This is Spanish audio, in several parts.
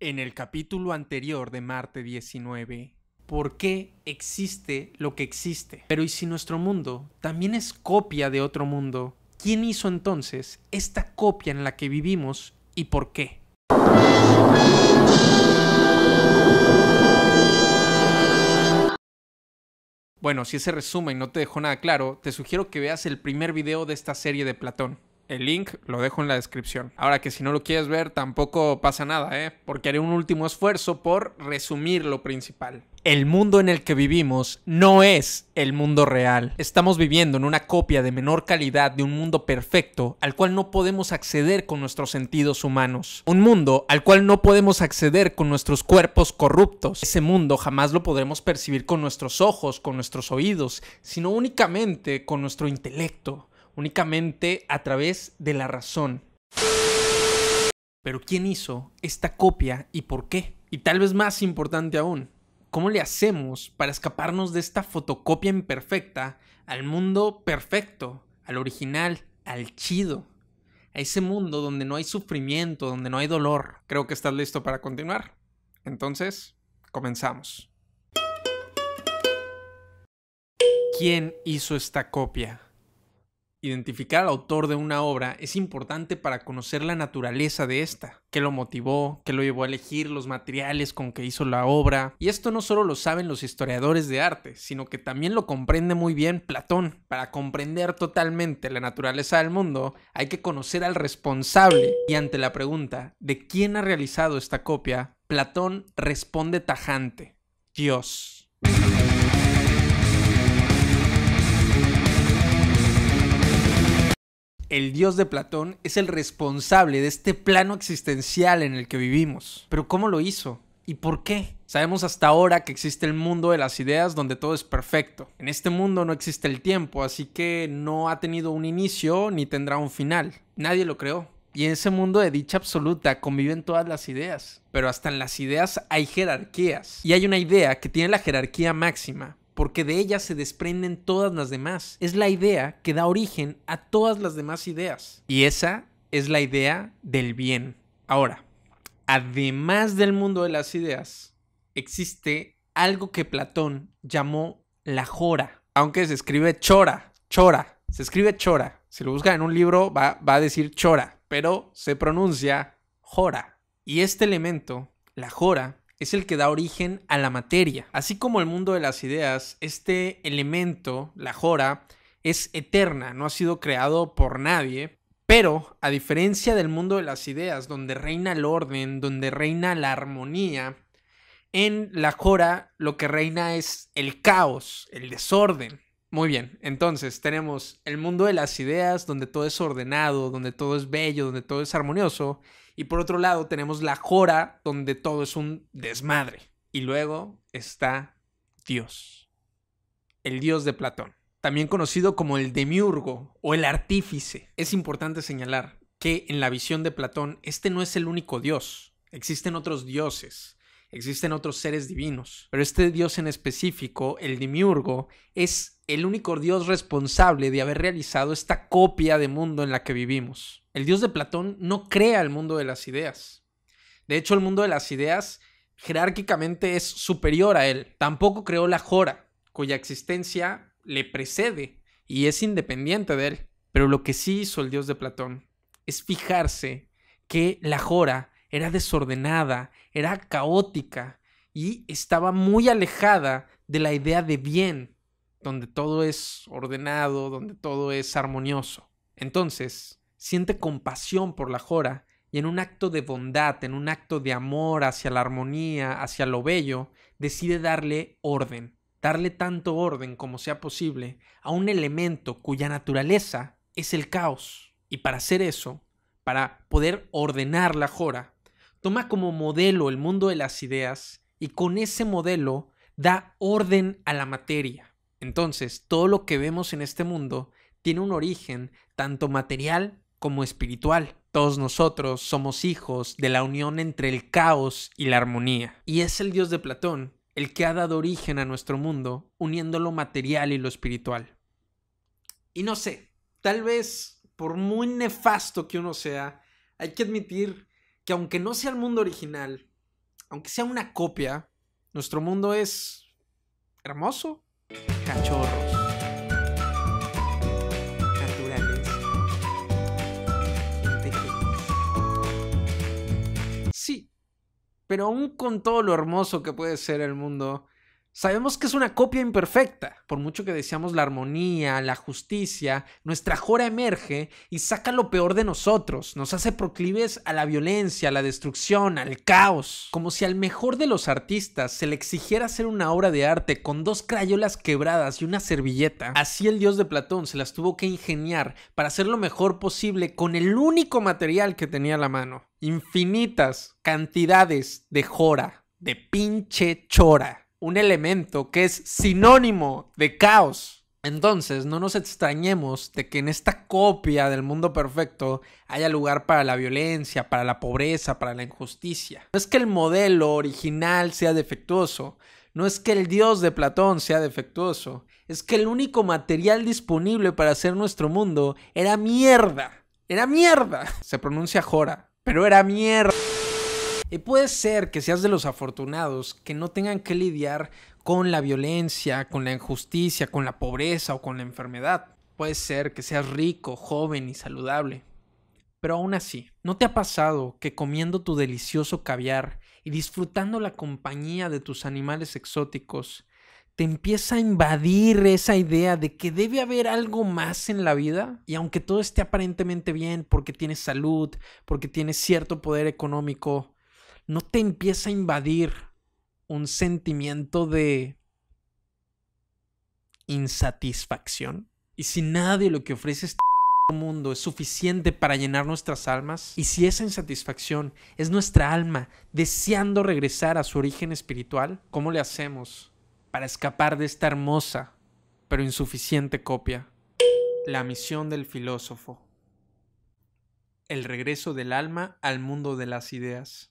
en el capítulo anterior de Marte 19 por qué existe lo que existe. Pero ¿y si nuestro mundo también es copia de otro mundo? ¿Quién hizo entonces esta copia en la que vivimos y por qué? Bueno, si ese resumen no te dejó nada claro, te sugiero que veas el primer video de esta serie de Platón. El link lo dejo en la descripción. Ahora que si no lo quieres ver tampoco pasa nada, ¿eh? porque haré un último esfuerzo por resumir lo principal. El mundo en el que vivimos no es el mundo real. Estamos viviendo en una copia de menor calidad de un mundo perfecto al cual no podemos acceder con nuestros sentidos humanos. Un mundo al cual no podemos acceder con nuestros cuerpos corruptos. Ese mundo jamás lo podremos percibir con nuestros ojos, con nuestros oídos, sino únicamente con nuestro intelecto únicamente a través de la razón. Pero ¿quién hizo esta copia y por qué? Y tal vez más importante aún, ¿cómo le hacemos para escaparnos de esta fotocopia imperfecta al mundo perfecto, al original, al chido? A ese mundo donde no hay sufrimiento, donde no hay dolor. Creo que estás listo para continuar. Entonces, comenzamos. ¿Quién hizo esta copia? identificar al autor de una obra es importante para conocer la naturaleza de esta, qué lo motivó, qué lo llevó a elegir los materiales con que hizo la obra. Y esto no solo lo saben los historiadores de arte, sino que también lo comprende muy bien Platón. Para comprender totalmente la naturaleza del mundo, hay que conocer al responsable. Y ante la pregunta de quién ha realizado esta copia, Platón responde tajante, Dios. el dios de Platón, es el responsable de este plano existencial en el que vivimos. Pero ¿cómo lo hizo? ¿Y por qué? Sabemos hasta ahora que existe el mundo de las ideas donde todo es perfecto. En este mundo no existe el tiempo, así que no ha tenido un inicio ni tendrá un final. Nadie lo creó. Y en ese mundo de dicha absoluta conviven todas las ideas. Pero hasta en las ideas hay jerarquías. Y hay una idea que tiene la jerarquía máxima, porque de ella se desprenden todas las demás. Es la idea que da origen a todas las demás ideas. Y esa es la idea del bien. Ahora, además del mundo de las ideas, existe algo que Platón llamó la jora, aunque se escribe chora, chora, se escribe chora. Si lo busca en un libro va, va a decir chora, pero se pronuncia jora. Y este elemento, la jora, es el que da origen a la materia. Así como el mundo de las ideas, este elemento, la jora, es eterna, no ha sido creado por nadie, pero, a diferencia del mundo de las ideas, donde reina el orden, donde reina la armonía, en la Jora lo que reina es el caos, el desorden. Muy bien, entonces tenemos el mundo de las ideas, donde todo es ordenado, donde todo es bello, donde todo es armonioso, y por otro lado tenemos la Jora, donde todo es un desmadre. Y luego está Dios, el Dios de Platón, también conocido como el demiurgo o el artífice. Es importante señalar que en la visión de Platón este no es el único Dios, existen otros dioses, existen otros seres divinos, pero este Dios en específico, el demiurgo, es el único Dios responsable de haber realizado esta copia de mundo en la que vivimos. El Dios de Platón no crea el mundo de las ideas. De hecho, el mundo de las ideas jerárquicamente es superior a él. Tampoco creó la Jora, cuya existencia le precede y es independiente de él. Pero lo que sí hizo el Dios de Platón es fijarse que la Jora era desordenada, era caótica y estaba muy alejada de la idea de bien, donde todo es ordenado, donde todo es armonioso. Entonces, siente compasión por la Jora y en un acto de bondad, en un acto de amor hacia la armonía, hacia lo bello, decide darle orden, darle tanto orden como sea posible a un elemento cuya naturaleza es el caos. Y para hacer eso, para poder ordenar la Jora, toma como modelo el mundo de las ideas y con ese modelo da orden a la materia entonces, todo lo que vemos en este mundo tiene un origen tanto material como espiritual. Todos nosotros somos hijos de la unión entre el caos y la armonía. Y es el dios de Platón el que ha dado origen a nuestro mundo, uniendo lo material y lo espiritual. Y no sé, tal vez por muy nefasto que uno sea, hay que admitir que aunque no sea el mundo original, aunque sea una copia, nuestro mundo es hermoso, cachorros naturales inteligentes. Sí, pero aún con todo lo hermoso que puede ser el mundo Sabemos que es una copia imperfecta. Por mucho que deseamos la armonía, la justicia, nuestra jora emerge y saca lo peor de nosotros, nos hace proclives a la violencia, a la destrucción, al caos. Como si al mejor de los artistas se le exigiera hacer una obra de arte con dos crayolas quebradas y una servilleta. Así el dios de Platón se las tuvo que ingeniar para hacer lo mejor posible con el único material que tenía a la mano. Infinitas cantidades de jora, de pinche chora un elemento que es sinónimo de caos. Entonces, no nos extrañemos de que en esta copia del mundo perfecto haya lugar para la violencia, para la pobreza, para la injusticia. No es que el modelo original sea defectuoso, no es que el dios de Platón sea defectuoso, es que el único material disponible para hacer nuestro mundo era mierda. Era mierda. Se pronuncia Jora, pero era mierda. Y puede ser que seas de los afortunados que no tengan que lidiar con la violencia, con la injusticia, con la pobreza o con la enfermedad. Puede ser que seas rico, joven y saludable. Pero aún así, ¿no te ha pasado que comiendo tu delicioso caviar y disfrutando la compañía de tus animales exóticos, te empieza a invadir esa idea de que debe haber algo más en la vida y aunque todo esté aparentemente bien porque tienes salud, porque tienes cierto poder económico, no te empieza a invadir un sentimiento de insatisfacción? Y si nada de lo que ofrece este mundo es suficiente para llenar nuestras almas, y si esa insatisfacción es nuestra alma deseando regresar a su origen espiritual, ¿cómo le hacemos para escapar de esta hermosa pero insuficiente copia? La misión del filósofo. El regreso del alma al mundo de las ideas.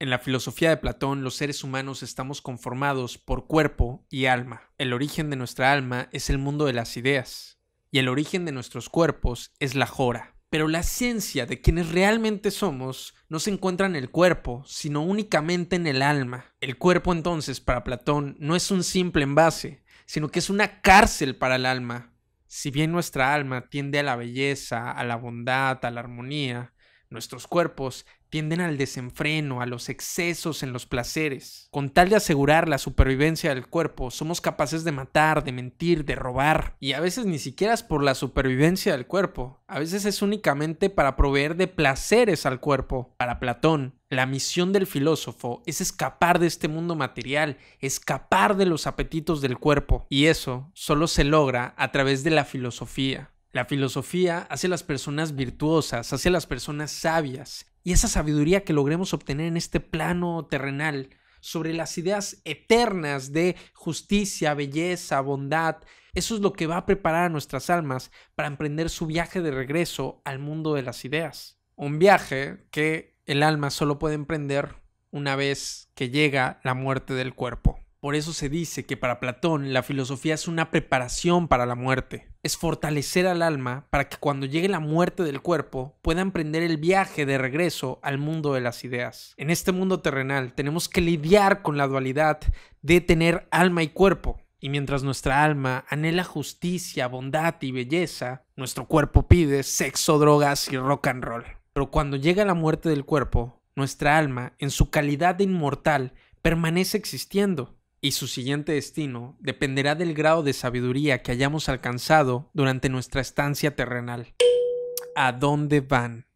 En la filosofía de Platón, los seres humanos estamos conformados por cuerpo y alma. El origen de nuestra alma es el mundo de las ideas, y el origen de nuestros cuerpos es la jora. Pero la ciencia de quienes realmente somos no se encuentra en el cuerpo, sino únicamente en el alma. El cuerpo entonces, para Platón, no es un simple envase, sino que es una cárcel para el alma. Si bien nuestra alma tiende a la belleza, a la bondad, a la armonía, nuestros cuerpos tienden al desenfreno, a los excesos en los placeres. Con tal de asegurar la supervivencia del cuerpo, somos capaces de matar, de mentir, de robar. Y a veces ni siquiera es por la supervivencia del cuerpo, a veces es únicamente para proveer de placeres al cuerpo. Para Platón, la misión del filósofo es escapar de este mundo material, escapar de los apetitos del cuerpo. Y eso solo se logra a través de la filosofía. La filosofía hace a las personas virtuosas, hace a las personas sabias, y esa sabiduría que logremos obtener en este plano terrenal sobre las ideas eternas de justicia, belleza, bondad. Eso es lo que va a preparar a nuestras almas para emprender su viaje de regreso al mundo de las ideas. Un viaje que el alma solo puede emprender una vez que llega la muerte del cuerpo. Por eso se dice que para Platón la filosofía es una preparación para la muerte. Es fortalecer al alma para que cuando llegue la muerte del cuerpo pueda emprender el viaje de regreso al mundo de las ideas. En este mundo terrenal tenemos que lidiar con la dualidad de tener alma y cuerpo. Y mientras nuestra alma anhela justicia, bondad y belleza, nuestro cuerpo pide sexo, drogas y rock and roll. Pero cuando llega la muerte del cuerpo, nuestra alma, en su calidad de inmortal, permanece existiendo y su siguiente destino dependerá del grado de sabiduría que hayamos alcanzado durante nuestra estancia terrenal. ¿A dónde van?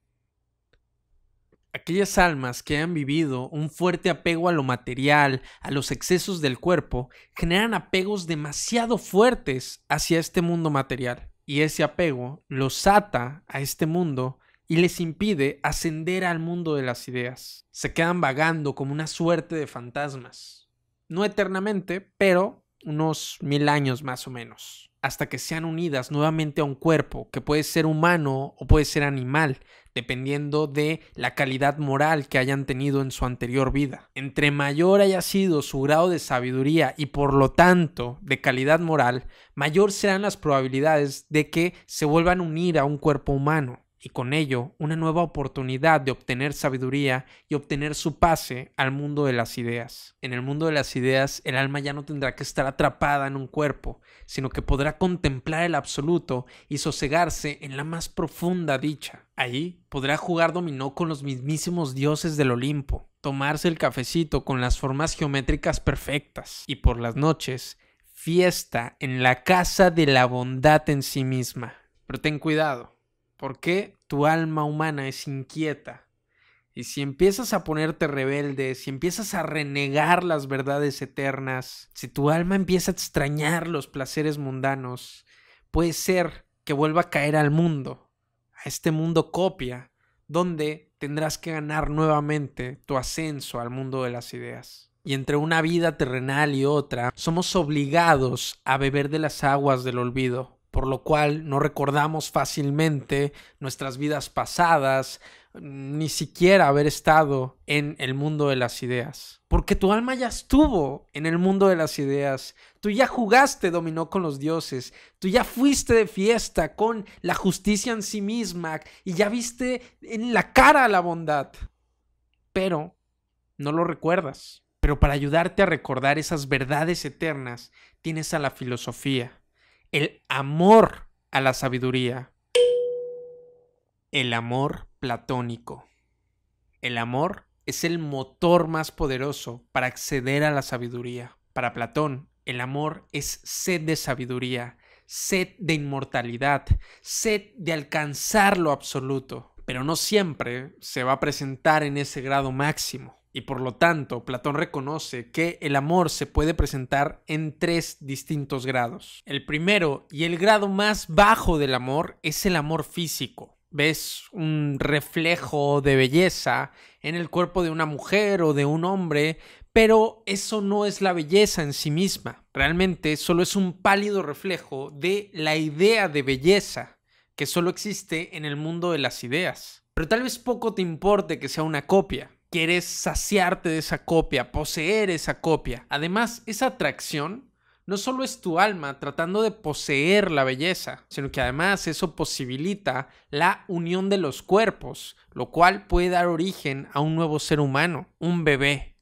Aquellas almas que han vivido un fuerte apego a lo material, a los excesos del cuerpo, generan apegos demasiado fuertes hacia este mundo material, y ese apego los ata a este mundo y les impide ascender al mundo de las ideas. Se quedan vagando como una suerte de fantasmas no eternamente, pero unos mil años más o menos, hasta que sean unidas nuevamente a un cuerpo que puede ser humano o puede ser animal, dependiendo de la calidad moral que hayan tenido en su anterior vida. Entre mayor haya sido su grado de sabiduría y por lo tanto de calidad moral, mayor serán las probabilidades de que se vuelvan a unir a un cuerpo humano y con ello una nueva oportunidad de obtener sabiduría y obtener su pase al mundo de las ideas. En el mundo de las ideas, el alma ya no tendrá que estar atrapada en un cuerpo, sino que podrá contemplar el absoluto y sosegarse en la más profunda dicha. Allí podrá jugar dominó con los mismísimos dioses del Olimpo, tomarse el cafecito con las formas geométricas perfectas y por las noches, fiesta en la casa de la bondad en sí misma. Pero ten cuidado porque tu alma humana es inquieta. Y si empiezas a ponerte rebelde, si empiezas a renegar las verdades eternas, si tu alma empieza a extrañar los placeres mundanos, puede ser que vuelva a caer al mundo, a este mundo copia, donde tendrás que ganar nuevamente tu ascenso al mundo de las ideas. Y entre una vida terrenal y otra, somos obligados a beber de las aguas del olvido, por lo cual no recordamos fácilmente nuestras vidas pasadas, ni siquiera haber estado en el mundo de las ideas. Porque tu alma ya estuvo en el mundo de las ideas. Tú ya jugaste dominó con los dioses. Tú ya fuiste de fiesta con la justicia en sí misma. Y ya viste en la cara la bondad. Pero no lo recuerdas. Pero para ayudarte a recordar esas verdades eternas, tienes a la filosofía el amor a la sabiduría, el amor platónico. El amor es el motor más poderoso para acceder a la sabiduría. Para Platón, el amor es sed de sabiduría, sed de inmortalidad, sed de alcanzar lo absoluto, pero no siempre se va a presentar en ese grado máximo. Y por lo tanto, Platón reconoce que el amor se puede presentar en tres distintos grados. El primero y el grado más bajo del amor es el amor físico. Ves un reflejo de belleza en el cuerpo de una mujer o de un hombre, pero eso no es la belleza en sí misma. Realmente solo es un pálido reflejo de la idea de belleza que solo existe en el mundo de las ideas. Pero tal vez poco te importe que sea una copia quieres saciarte de esa copia, poseer esa copia. Además, esa atracción no solo es tu alma tratando de poseer la belleza, sino que además eso posibilita la unión de los cuerpos, lo cual puede dar origen a un nuevo ser humano, un bebé.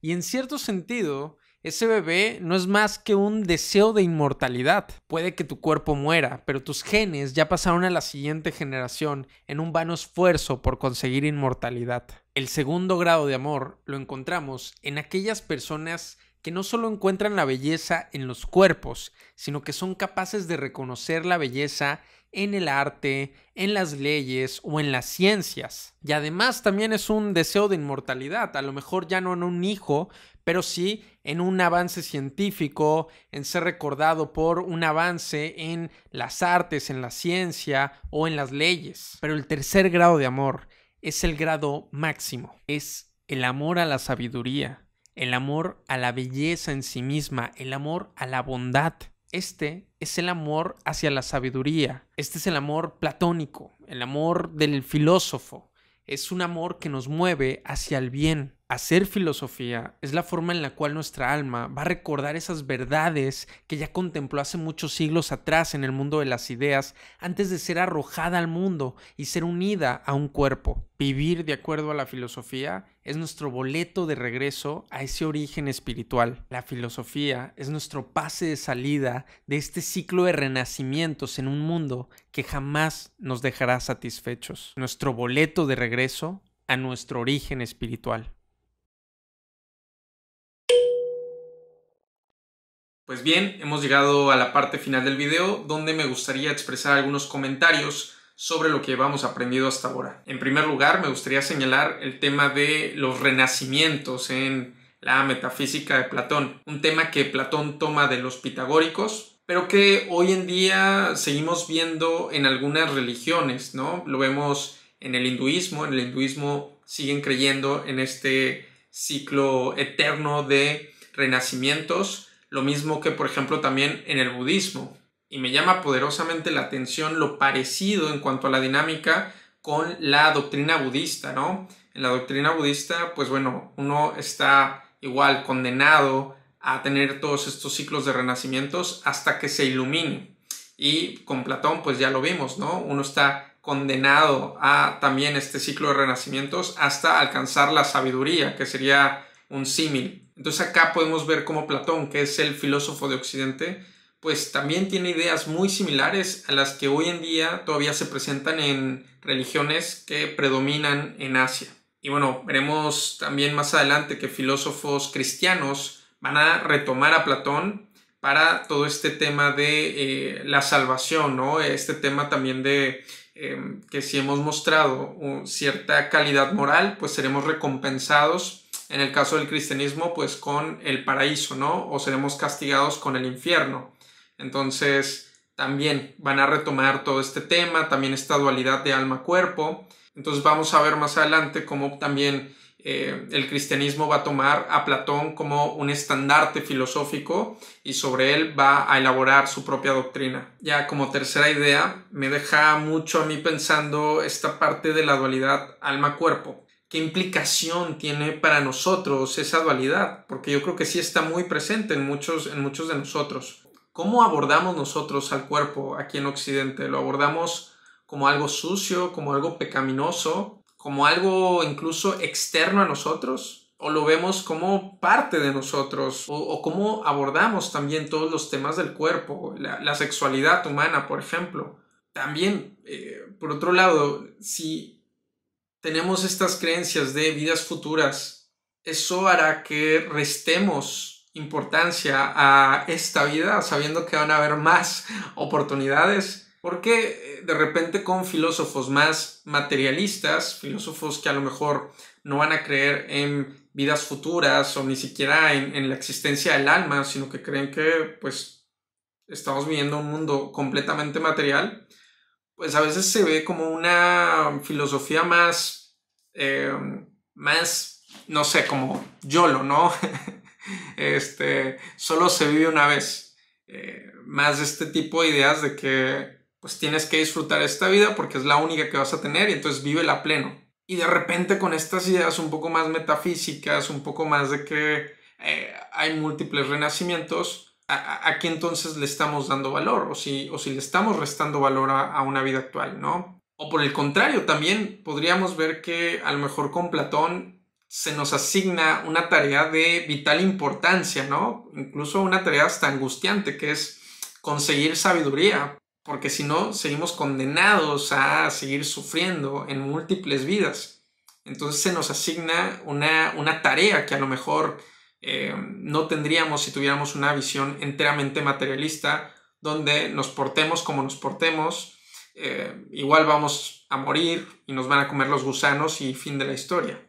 Y en cierto sentido, ese bebé no es más que un deseo de inmortalidad. Puede que tu cuerpo muera, pero tus genes ya pasaron a la siguiente generación en un vano esfuerzo por conseguir inmortalidad. El segundo grado de amor lo encontramos en aquellas personas que no solo encuentran la belleza en los cuerpos, sino que son capaces de reconocer la belleza en el arte, en las leyes o en las ciencias. Y además también es un deseo de inmortalidad, a lo mejor ya no en un hijo, pero sí en un avance científico, en ser recordado por un avance en las artes, en la ciencia o en las leyes. Pero el tercer grado de amor es el grado máximo, es el amor a la sabiduría, el amor a la belleza en sí misma, el amor a la bondad. Este es el amor hacia la sabiduría, este es el amor platónico, el amor del filósofo, es un amor que nos mueve hacia el bien, Hacer filosofía es la forma en la cual nuestra alma va a recordar esas verdades que ya contempló hace muchos siglos atrás en el mundo de las ideas antes de ser arrojada al mundo y ser unida a un cuerpo. Vivir de acuerdo a la filosofía es nuestro boleto de regreso a ese origen espiritual. La filosofía es nuestro pase de salida de este ciclo de renacimientos en un mundo que jamás nos dejará satisfechos. Nuestro boleto de regreso a nuestro origen espiritual. Pues bien, hemos llegado a la parte final del video donde me gustaría expresar algunos comentarios sobre lo que hemos aprendido hasta ahora. En primer lugar, me gustaría señalar el tema de los renacimientos en la metafísica de Platón, un tema que Platón toma de los pitagóricos, pero que hoy en día seguimos viendo en algunas religiones, ¿no? Lo vemos en el hinduismo, en el hinduismo siguen creyendo en este ciclo eterno de renacimientos, lo mismo que, por ejemplo, también en el budismo. Y me llama poderosamente la atención lo parecido en cuanto a la dinámica con la doctrina budista, ¿no? En la doctrina budista, pues bueno, uno está igual condenado a tener todos estos ciclos de renacimientos hasta que se ilumine. Y con Platón, pues ya lo vimos, ¿no? Uno está condenado a también este ciclo de renacimientos hasta alcanzar la sabiduría, que sería un símil. Entonces acá podemos ver cómo Platón, que es el filósofo de Occidente, pues también tiene ideas muy similares a las que hoy en día todavía se presentan en religiones que predominan en Asia. Y bueno, veremos también más adelante que filósofos cristianos van a retomar a Platón para todo este tema de eh, la salvación, ¿no? Este tema también de em, que si hemos mostrado uh, cierta calidad moral, pues seremos recompensados en el caso del cristianismo, pues con el paraíso, ¿no? O seremos castigados con el infierno. Entonces, también van a retomar todo este tema, también esta dualidad de alma-cuerpo. Entonces, vamos a ver más adelante cómo también eh, el cristianismo va a tomar a Platón como un estandarte filosófico y sobre él va a elaborar su propia doctrina. Ya como tercera idea, me deja mucho a mí pensando esta parte de la dualidad alma-cuerpo qué implicación tiene para nosotros esa dualidad, porque yo creo que sí está muy presente en muchos, en muchos de nosotros. ¿Cómo abordamos nosotros al cuerpo aquí en Occidente? ¿Lo abordamos como algo sucio, como algo pecaminoso, como algo incluso externo a nosotros? ¿O lo vemos como parte de nosotros? ¿O, cómo abordamos también todos los temas del cuerpo? La, sexualidad humana, por ejemplo. También, eh, por otro lado, si tenemos estas creencias de vidas futuras, eso hará que restemos importancia a esta vida sabiendo que van a haber más oportunidades. Porque eh, de repente con filósofos más materialistas, filósofos que a lo mejor no van a creer en vidas futuras o ni siquiera en, la existencia del alma, sino que creen que pues estamos viviendo un mundo completamente material, pues a veces se ve como una filosofía más, eh, más, no sé, como YOLO, ¿no? este, solo se vive una vez. Eh, más este tipo de ideas de que pues tienes que disfrutar esta vida porque es la única que vas a tener y entonces vive la pleno. Y de repente con estas ideas un poco más metafísicas, un poco más de que eh, hay múltiples renacimientos, a, qué entonces le estamos dando valor o si, o si le estamos restando valor a, a, una vida actual, ¿no? O por el contrario, también podríamos ver que a lo mejor con Platón se nos asigna una tarea de vital importancia, ¿no? Incluso una tarea hasta angustiante, que es conseguir sabiduría, porque si no, seguimos condenados a seguir sufriendo en múltiples vidas. Entonces se nos asigna una, una tarea que a lo mejor eh, no tendríamos si tuviéramos una visión enteramente materialista donde nos portemos como nos portemos, eh, igual vamos a morir y nos van a comer los gusanos y fin de la historia.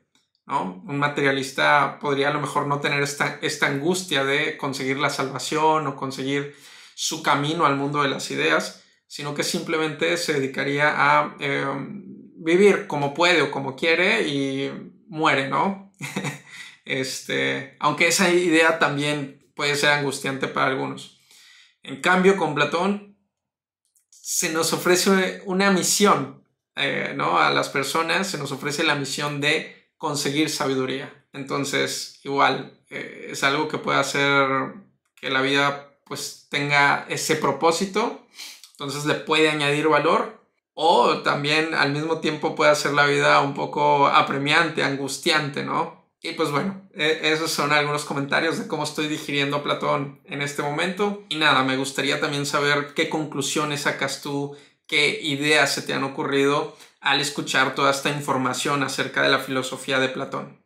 Un materialista podría a lo mejor no tener esta, esta angustia de conseguir la salvación o conseguir su camino al mundo de las ideas, sino que simplemente se dedicaría a eh, vivir como puede o como quiere y muere, ¿no? Este, aunque esa idea también puede ser angustiante para algunos. En cambio, con Platón se nos ofrece una misión, eh, ¿no? A las personas se nos ofrece la misión de conseguir sabiduría. Entonces, igual, eh, es algo que puede hacer que la vida pues tenga ese propósito, entonces le puede añadir valor o también al mismo tiempo puede hacer la vida un poco apremiante, angustiante, ¿no? Y pues bueno, e-, esos son algunos comentarios de cómo estoy digiriendo a Platón en este momento. Y nada, me gustaría también saber qué conclusiones sacas tú, qué ideas se te han ocurrido al escuchar toda esta información acerca de la filosofía de Platón.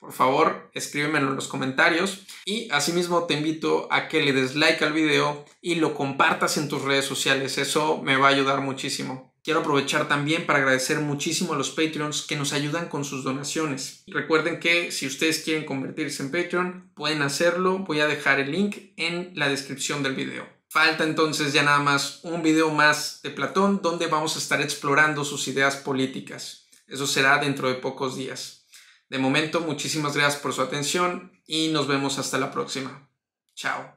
Por favor, escríbemelo en los comentarios y asimismo te invito a que le des like al video y lo compartas en tus redes sociales. Eso me va a ayudar muchísimo. Quiero aprovechar también para agradecer muchísimo a los Patreons que nos ayudan con sus donaciones. Recuerden que si ustedes quieren convertirse en Patreon, pueden hacerlo. Voy a dejar el link en la descripción del video. Falta entonces ya nada más un video más de Platón donde vamos a estar explorando sus ideas políticas. Eso será dentro de pocos días. De momento, muchísimas gracias por su atención y nos vemos hasta la próxima. Chao.